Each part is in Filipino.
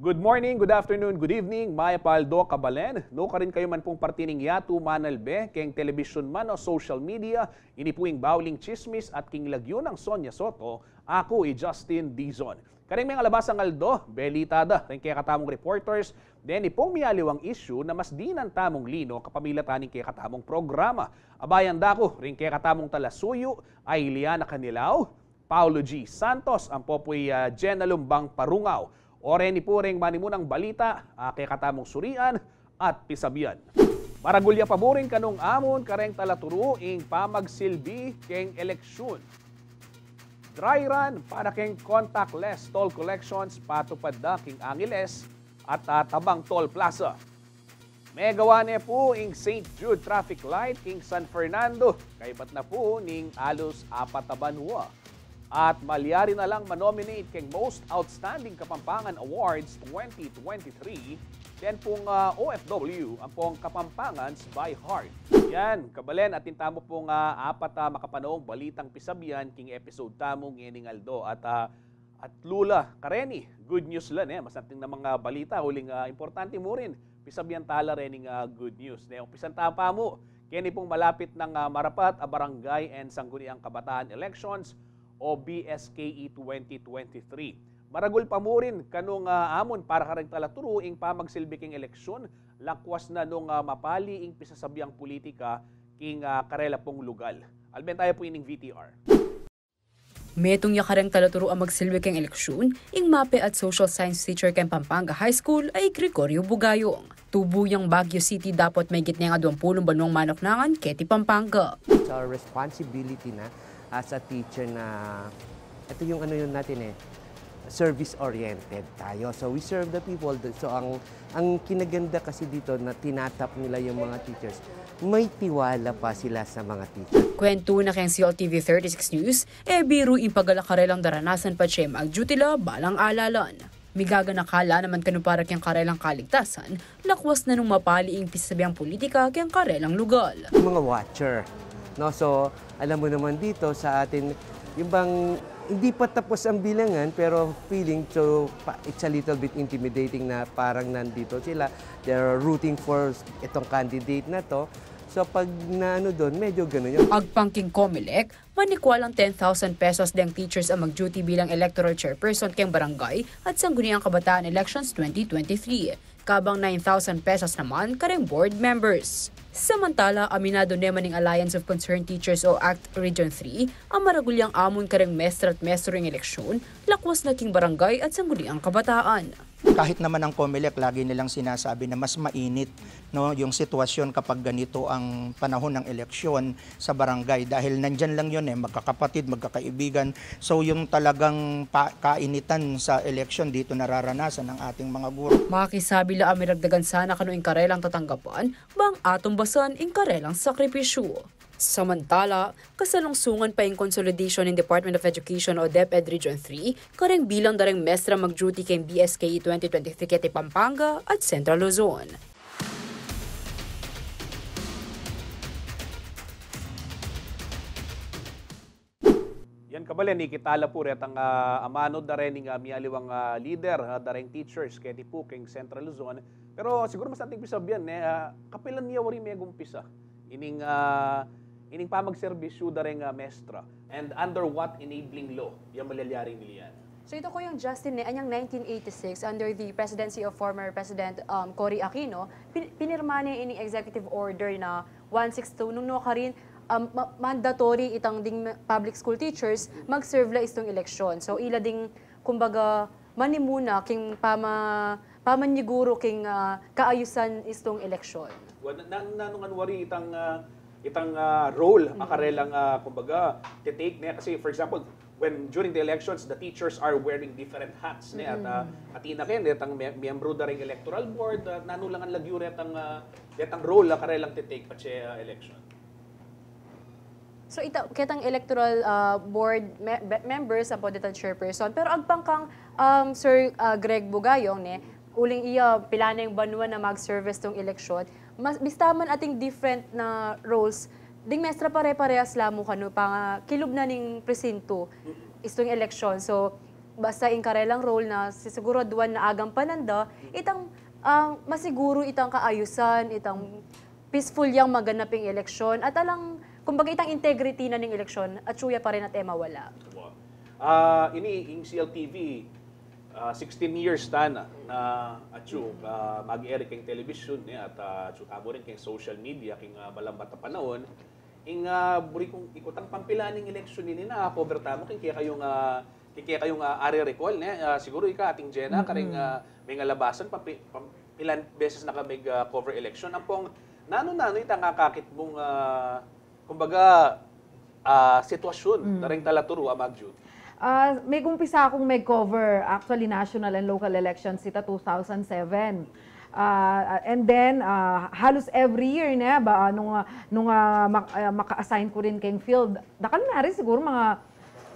Good morning, good afternoon, good evening, Maya Paldo Kabalen. No ka rin kayo man pong partining Yatu Manalbe, keng television man o social media, inipuing bawling chismis at king lagyon ng Sonia Soto, ako i Justin Dizon. Karing may alabasang aldo, belitada, tayong kaya katamong reporters, then ipong mialiwang issue na mas dinan tamong lino kapamilatan taning kaya katamong programa. Abayan dako, ring kaya katamong talasuyo, ay Liana Kanilaw, Paolo G. Santos, ang popoy uh, Jenna Lumbang Parungaw, Oren ipuring manimunang balita, ake katamong surian at pisabian. Maragulya paboring kanong amon kareng talaturo ing pamagsilbi keng eleksyon. Dry run para keng contactless toll collections patupad na king Angeles at tatabang toll plaza. Megawane po ing St. Jude Traffic Light king San Fernando Kaibat na po ning alos apatabanwa at maliyari na lang manominate kay Most Outstanding Kapampangan Awards 2023 then pong uh, ah, OFW ang pong Kapampangans by Heart. Yan, kabalen at tintamo pong uh, apat uh, makapanoong balitang pisabian king episode tamong ining Aldo at uh, at Lula Kareni. Good news lang eh, masanting na mga balita huling uh, importante mo rin. Pisabian tala rin uh, good news. Ne, umpisan tapa mo. Kini pong malapit ng uh, Marapat, Barangay and Sangguniang Kabataan Elections o BSKE 2023. Maragol pa mo rin kanong uh, amon para karang talaturo ing pamagsilbiking eleksyon lakwas na nung uh, mapali ing pisasabiang politika king uh, ah, karela pong lugal. Alben tayo po ining VTR. Metong yakarang talaturo ang magsilbi kang eleksyon, ing mape at social science teacher kang Pampanga High School ay Gregorio Bugayong. Tubuyang Baguio City dapat may gitna nga 20 banong manok nangan keti Pampanga. It's our responsibility na as a teacher na ito yung ano yun natin eh, service-oriented tayo. So we serve the people. So ang, ang kinaganda kasi dito na tinatap nila yung mga teachers, may tiwala pa sila sa mga teachers. Kwento na kayang CLTV 36 News, e eh, biro impagala karelang daranasan pa siya magjutila balang alalan. Migaga nakala naman kanuparak yung karelang kaligtasan, lakwas na nung mapaliing pisabiyang politika kayang karelang lugal. Mga watcher, No? So, alam mo naman dito sa atin, yung bang hindi pa tapos ang bilangan pero feeling so it's a little bit intimidating na parang nandito sila. They're rooting for itong candidate na to. So pag naano doon, medyo ganun yun. Agpangking Comelec, manikwal ang 10,000 pesos deng teachers ang mag-duty bilang electoral chairperson keng barangay at sangguniang kabataan elections 2023. Kabang 9,000 pesos naman kareng board members. Samantala, aminado naman ng Alliance of Concerned Teachers o ACT Region 3 ang maragulyang amon kareng mestra at mestro ng eleksyon, lakwas naking barangay at sangguniang kabataan kahit naman ang COMELEC lagi nilang sinasabi na mas mainit no yung sitwasyon kapag ganito ang panahon ng eleksyon sa barangay dahil nandiyan lang yun eh magkakapatid magkakaibigan so yung talagang kainitan sa eleksyon dito nararanasan ng ating mga guro Makisabi la ami ragdagan sana kanuing karelang tatanggapan bang atong basan ing karelang sakripisyo Samantala, kasalungsungan pa yung consolidation ng Department of Education o DepEd Region 3 karing bilang darang mestra magduty kay BSKE 2023 kay Pampanga at Central Luzon. Yan kabalen kitala po at ang uh, amano dareng nga uh, mialiwang uh, leader uh, dareng teachers kay tipu kay Central Luzon. Pero siguro mas nating pisabyan eh uh, kapilan niya wari may gumpisa. Ining uh, Ining pamagserbisyo da nga mestra. And under what enabling law? Yan malalyari nila yan. So ito ko yung Justin ni anyang 1986 under the presidency of former President um, Cory Aquino, pin pinirma niya ini executive order na 162 nung ka rin um, ma mandatory itang ding public school teachers mag-serve la istong eleksyon. So ila ding kumbaga manimuna king pama pamanyiguro king uh, kaayusan istong eleksyon. Well, na, na, na, na, na, na, na, na, na, itang uh, role mm-hmm. akarelang uh, ah, kumbaga take niya kasi for example when during the elections the teachers are wearing different hats ah, mm-hmm. at ina ken detang miyembro da ring electoral board uh, nanulangan lagyo retang uh, detang role akarelang titake take siya uh, election So ita kitang electoral uh, board me- members sa the chairperson pero agpang kang um, Sir uh, Greg Bugayong ne uling iya pilaneng banwa na mag-service tong election mas, bista man ating different na roles, ding mestra pare-parehas lamo kanu pa ah, kilub na ning presinto istong election. So basta in karelang role na siguro duwan na agang pananda itang uh, masiguro itang kaayusan, itang peaceful yang maganaping eleksyon at alang kumbaga itang integrity na ning eleksyon at suya pa rin at eh wala. Wow. Uh, ini ing CLTV uh, ah, 16 years ta na, na ah, atyo, uh, mag-air kang television eh, at uh, ah, atyo tabo rin kang social media, king uh, balambata panahon, ing uh, buri kong ikutang pampilaning election ni na cover tamo kang kaya kayong uh, kaya kayong uh, are recall ne uh, siguro ika ating Jena mm-hmm. karing uh, may nga labasan pampi, pam, ilan beses na kami uh, cover election ang pong nano-nano ita kakakit mong uh, kumbaga uh, sitwasyon mm-hmm. na rin talaturo amag Uh, may gumpisa akong may cover actually national and local elections sita 2007. Uh, ah, and then, uh, halos every year na, ba, uh, nung, uh, nung uh, maka-assign ko rin kayong field, dakal na rin siguro mga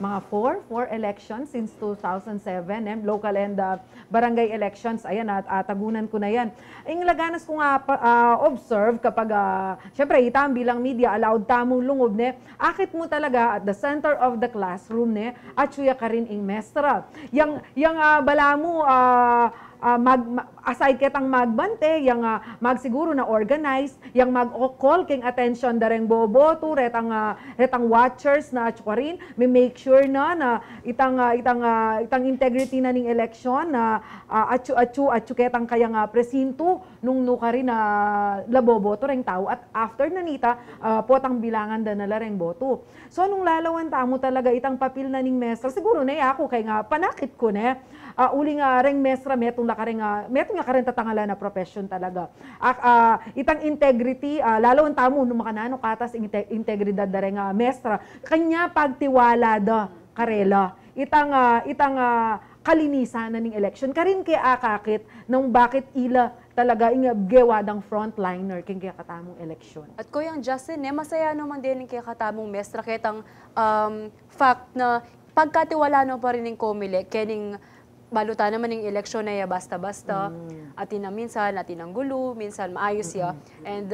mga four, four elections since 2007, eh, local and uh, barangay elections. Ayan, at atagunan ah, ko na yan. Ang laganas ko nga uh, observe kapag, uh, syempre, itang bilang media, allowed tamong lungob, ne, akit mo talaga at the center of the classroom, ne, at suya ka rin ing mestra. Yang, yang uh, bala mo, uh, uh, mag, aside kitang magbante, yang uh, magsiguro na organized, yang mag-call king attention dareng bobo to retang uh, retang watchers na chukwarin, may make sure na na itang uh, itang uh, itang integrity na ning election na uh, achu achu achu kitang kaya nga presinto nung nuka rin na uh, labobo to reng tao at after nanita uh, potang bilangan da na reng boto. So nung lalawan tamo talaga itang papil na ning mesra, siguro na ako kay nga panakit ko na uh, uli nga reng mesra metong ta ka rin, uh, meron nga ka rin tatangala na profession talaga. Ak, uh, itang integrity, uh, lalo ang tamo, numakanano katas, inte integridad da rin, uh, mestra. Kanya pagtiwala da, karela. Itang, uh, itang uh, kalinisan na ning election. Karin kay akakit nung bakit ila talaga inga gewad ang frontliner king kaya katamong election. At Kuyang Justin, eh, masaya naman din kaya katamong mestra kitang um, fact na pagkatiwala no pa rin ng COMELEC, kening baluta naman ng eleksyon na ya basta-basta. Mm. Atin na minsan, atin gulo, minsan maayos ya. Mm -hmm. And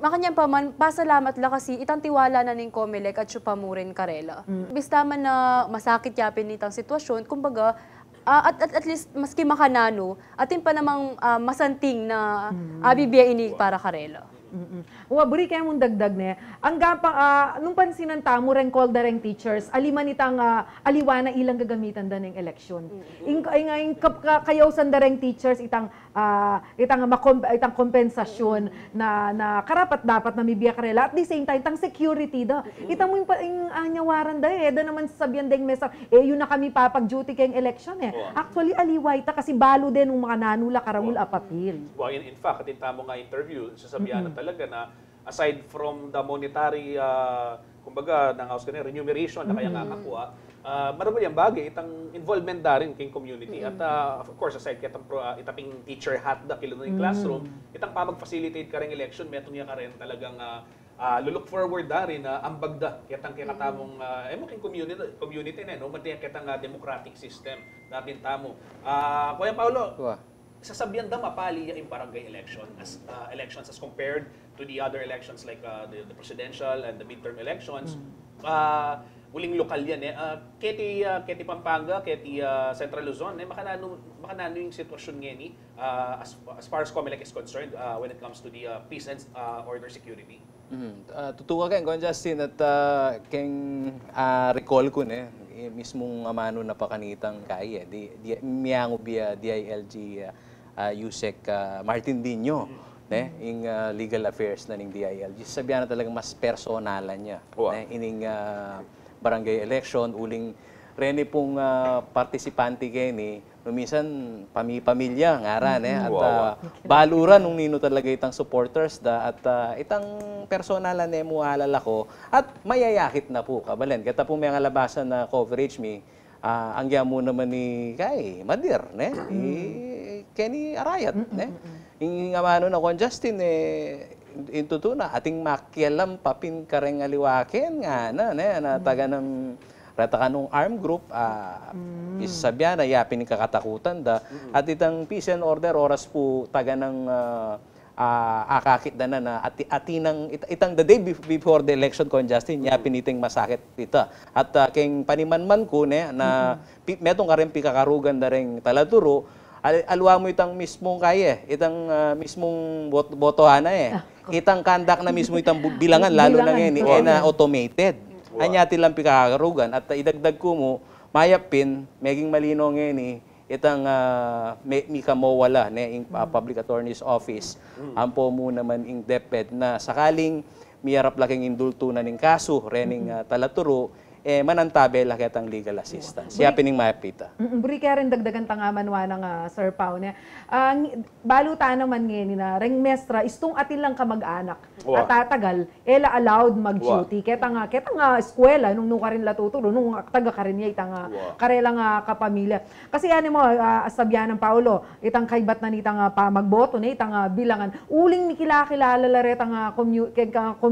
makanyan pa man, pasalamat la kasi itang tiwala na ning Comelec at pamurin karela. Mm. Bista man na masakit yapin nitang sitwasyon, kumbaga, uh, at, at, at least maski makanano, atin pa namang uh, masanting na mm. abibiyain ni para karela. Mm-mm. Wa buri kay mong dagdag ne. Ang gapa uh, nung pansin ng tamo, reng call reng teachers, aliman itang tang uh, ah, aliwana ilang gagamitan da ng election. Mm-hmm. Ing ay nga ing kayaw san reng teachers itang uh, itang makom, itang kompensasyon na na karapat dapat na mibiya karela at the same time tang security da. Itang mo ing, ing anyawaran da eh da naman sabihan deng mesa eh yun na kami papag duty kay election eh. Actually aliway ta kasi balo din ng mga nanula karawul wow. apapil. Well, in, in fact, at tamo nga interview sa sabihan mm-hmm talaga na aside from the monetary, uh, kumbaga, ng house kanina, remuneration na kaya mm-hmm. nakakuha, uh, marami yung bagay, itang involvement da rin king community. At uh, of course, aside kitang uh, itaping teacher hat da kilo ng classroom, mm-hmm. itang pamag-facilitate ka rin election, meron niya ka rin talagang uh, uh, look forward da rin na uh, ambag da kitang kinatamong uh, eh muking community community na no matiyak kitang uh, democratic system natin tamo. uh, Kuya Paulo. Kuya sasabihan da mapali yung barangay election as uh, elections as compared to the other elections like uh, the, the presidential and the midterm elections. Mm. Uh, uling lokal yan eh. Uh, keti, uh, keti Pampanga, keti uh, Central Luzon, eh, makanano, makanano yung sitwasyon ngayon eh, uh, as, as far as COMELEC is concerned uh, when it comes to the uh, peace and uh, order security. Mm-hmm. Uh, tutuwa kayo, Gon Justin, at uh, keng uh, recall ko ne, eh, mismong amano na pakanitang kaya, eh, di, di, miyango biya DILG uh, uh, Yusek uh, Martin Dino, mm -hmm. ne, yung uh, legal affairs na ng DILG. Sabihan na talagang mas personalan niya. Wow. Ne, ining uh, barangay election, uling Rene pong uh, partisipante kay ni no pami pamilya nga ra eh, at wow. uh, balura nung nino talaga itang supporters da at uh, itang personalan ni mo alala at mayayakit na po kabalen kata po may labasan na coverage mi uh, ang mo naman ni kay madir ne mm -hmm. e, Kenny Arayat. Mm-mm. Eh. Ingingamanon ako ang Justin, eh, intuto na ating makialam papin kareng aliwaken nga na, ne, na taga ng rata arm group, uh, mm. isasabya na yapin ni kakatakutan da. Mm. At itang peace and order, oras po taga ng uh, uh, akakit na na ati, ati ng, it, itang the day before the election ko Justin, mm. yapin iting masakit ita. At uh, king panimanman ko ne, na mm-hmm. metong ka rin pikakarugan na rin talaturo, al- alwa mo itang mismong kaya, itang uh, mismong bot botohana eh. Ah, itang kandak na mismo itang bilangan, lalo bilangan. na ngayon, eh, na automated. Wow. Anyati lang pikakarugan. At uh, idagdag ko mo, mayapin, maging malino ngayon eh, itang uh, may, may na ing uh, public attorney's office mm. ampo mo naman ing DepEd na sakaling miyarap laking indulto na ning kaso reneng uh, talaturo eh, manantabe laketang legal assistance. Siya pining mapita. Buri kaya rin dagdagan tangaman wa nga uh, Sir Pao niya. Ang uh, baluta naman ngayon na reng mestra istong atin lang kamag-anak at tatagal ela allowed mag-duty. Kaya nga, kaya nga eskwela nung nung rin latutulo, nung taga karin niya itang eh, uh, karela nga kapamilya. Kasi ano mo, uh, ah, sabihan ng Paolo, itang kaybat na nitang uh, magboto na itang eh, uh, bilangan. Uling ni kilakilala la retang uh, commu- community,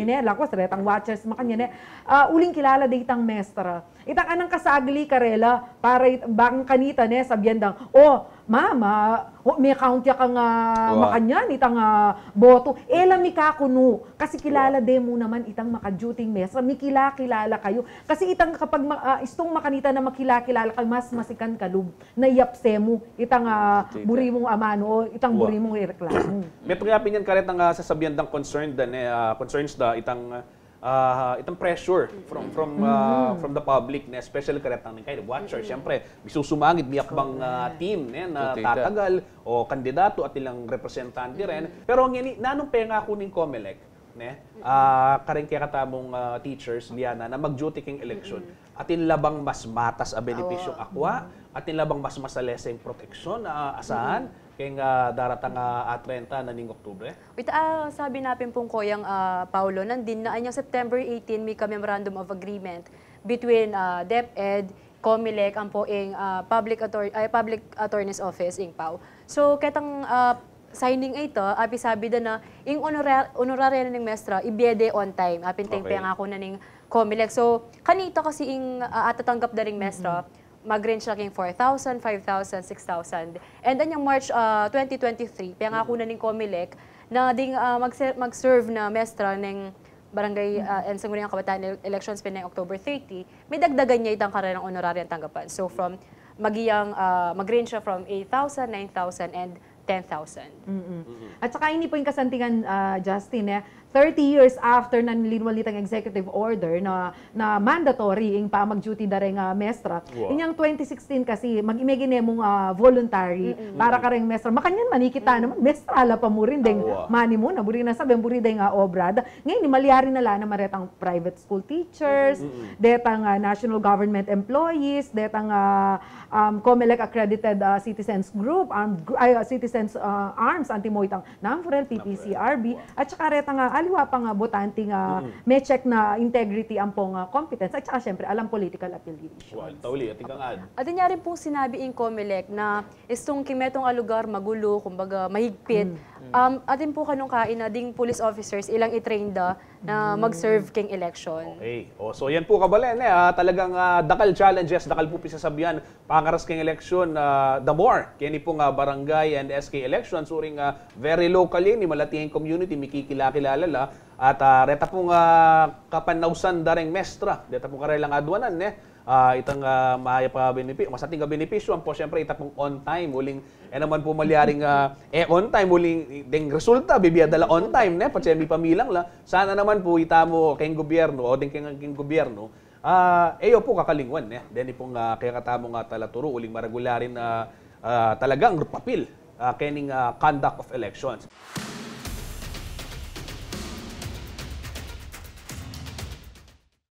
community. ne, lakwas retang watchers makanya ne. Uh, ah, uling kilala itang mestra. Itang anang kasagli karela para bang kanita ne sa sabyendang oh mama oh, may count ya kang uh, wow. makanyan itang uh, boto ela mi kakuno kasi kilala wow. demo naman itang makajuting mestra mikila kilala kayo kasi itang kapag uh, istong makanita na makilakilala kayo mas masikan kalub na yapse mo itang uh, buri mong amano itang wow. buri mong reklamo. Metro yapin yan karet ang uh, ah, sasabyendang concerned dan uh, ah, concerns da itang uh, uh, itong pressure from from uh, from the public na especially karetang ng kayo watcher mm. syempre gusto sumangit uh, ah, team eh, na na tatagal o kandidato at ilang representante mm-hmm. rin pero ang ini nanong penga kuning COMELEC ne uh, karing kaya katamong uh, teachers liana na magduty king election mm-hmm. at inlabang mas matas a benepisyong akwa atin labang mas masalesa yung proteksyon na uh, asahan mm-hmm kayong uh, daratang uh, ah, 30 ah, na ning Oktubre? Wait, uh, sabi napin pong Koyang uh, Paulo, nandin na anyang September 18 may memorandum of agreement between uh, DepEd, COMELEC, ang poing uh, Public, Author uh, Public Attorney's Office, ing PAW. So, ketang uh, signing ito, api sabi da na, ing honorar honorarya na ning mestra, ibiede on time. Apin tayong okay. ako na ning COMELEC. So, kanito kasi ing uh, atatanggap da ring mestra, mm -hmm mag-range na king 4,000, 5,000, 6,000. And then yung March uh, ah, 2023, mm-hmm. na ni Comelec na ding uh, mag-serve na mestra ng barangay uh, mm-hmm. ah, and sangguniang kabataan elections pinay October 30, may dagdagan niya itang karerang honorarian tanggapan. So from magiyang uh, mag-range siya from 8,000, 9,000 and 10,000. Mm -hmm. At saka ini po yung kasantingan, uh, Justin, eh, 30 years after na nilinwalit ang executive order na na mandatory ing pamag-duty da nga ah, mestra. Wow. Inyang 2016 kasi mag-imagine mong uh, voluntary mm-hmm. para ka ring mestra. Makanyan manikita mm-hmm. naman mestra la pa mo rin ding wow. mani mo na buri na sabi buri day nga ah, obra. Ngayon ni maliyari na la na maretang private school teachers, mm-hmm. detang uh, national government employees, detang uh, um, COMELEC accredited uh, citizens group, armed, uh, citizens uh, arms anti-moitang namfrel PPCRB wow. at saka retang uh, aliwa pa nga botante nga mm-hmm. may check na integrity ang pong uh, competence at saka syempre alam political affiliation. Well, tauli, ating kang ad. At niya rin pong sinabi in Comelec na istong kimetong alugar magulo, kumbaga mahigpit. Mm-hmm. Um, atin po kanong kain na ding police officers ilang itrain da ah, na mag-serve king election. Okay. O, oh, so yan po kabalen. Eh, ah, talagang ah, dakal challenges, dakal po pisasabihan, pangaras king election, ah, the more. Kini po nga ah, barangay and SK elections, uring ah, very locally, ni Malatieng community, mikikilakilala la. At ah, reta po nga ah, kapanawsan daring mestra. Deta po karelang adwanan eh uh, itong uh, maaya pa benepisyo, mas ating benepisyo po siyempre ita on time uling eh naman po maliaring uh, ah, eh on time uling ding resulta bibiyadala on time ne patse mi pamilang la sana naman po ita mo kay gobyerno o ding kay gobyerno uh, ah, ayo po kakalingwan ne then ipong uh, kaya katamo nga tala turo uling maragularin na uh, uh, talagang papel uh, kening uh, conduct of elections.